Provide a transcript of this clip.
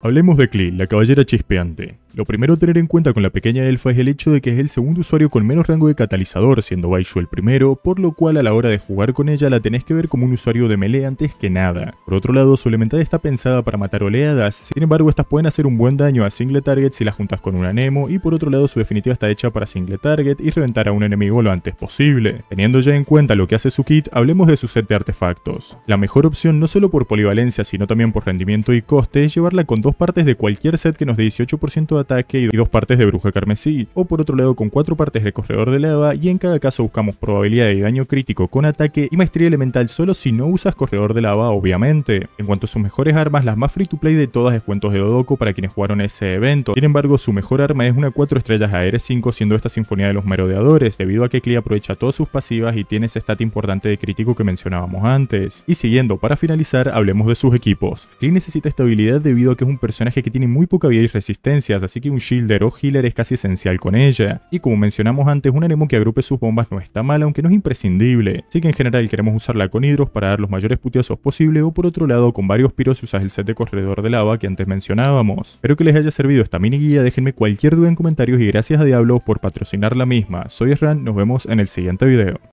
Hablemos de Clee, la caballera chispeante. Lo primero a tener en cuenta con la pequeña elfa es el hecho de que es el segundo usuario con menos rango de catalizador, siendo Baishu el primero, por lo cual a la hora de jugar con ella la tenés que ver como un usuario de melee antes que nada. Por otro lado, su elemental está pensada para matar oleadas, sin embargo estas pueden hacer un buen daño a single target si las juntas con un anemo, y por otro lado su definitiva está hecha para single target y reventar a un enemigo lo antes posible. Teniendo ya en cuenta lo que hace su kit, hablemos de su set de artefactos. La mejor opción no solo por polivalencia sino también por rendimiento y coste es llevarla con dos partes de cualquier set que nos dé 18% de ataque y dos partes de bruja carmesí, o por otro lado con cuatro partes de corredor de lava y en cada caso buscamos probabilidad de daño crítico con ataque y maestría elemental solo si no usas corredor de lava obviamente. En cuanto a sus mejores armas, las más free to play de todas es cuentos de Dodoko para quienes jugaron ese evento, sin embargo su mejor arma es una 4 estrellas AR5 siendo esta Sinfonía de los Merodeadores, debido a que Klee aprovecha todas sus pasivas y tiene ese stat importante de crítico que mencionábamos antes. Y siguiendo, para finalizar, hablemos de sus equipos. Klee necesita estabilidad debido a que es un personaje que tiene muy poca vida y resistencias, así que un shielder o healer es casi esencial con ella. Y como mencionamos antes, un enemigo que agrupe sus bombas no está mal, aunque no es imprescindible. Así que en general queremos usarla con hidros para dar los mayores puteosos posible o por otro lado con varios piros usas el set de corredor de lava que antes mencionábamos. Espero que les haya servido esta mini guía, déjenme cualquier duda en comentarios y gracias a Diablo por patrocinar la misma. Soy Ran, nos vemos en el siguiente video.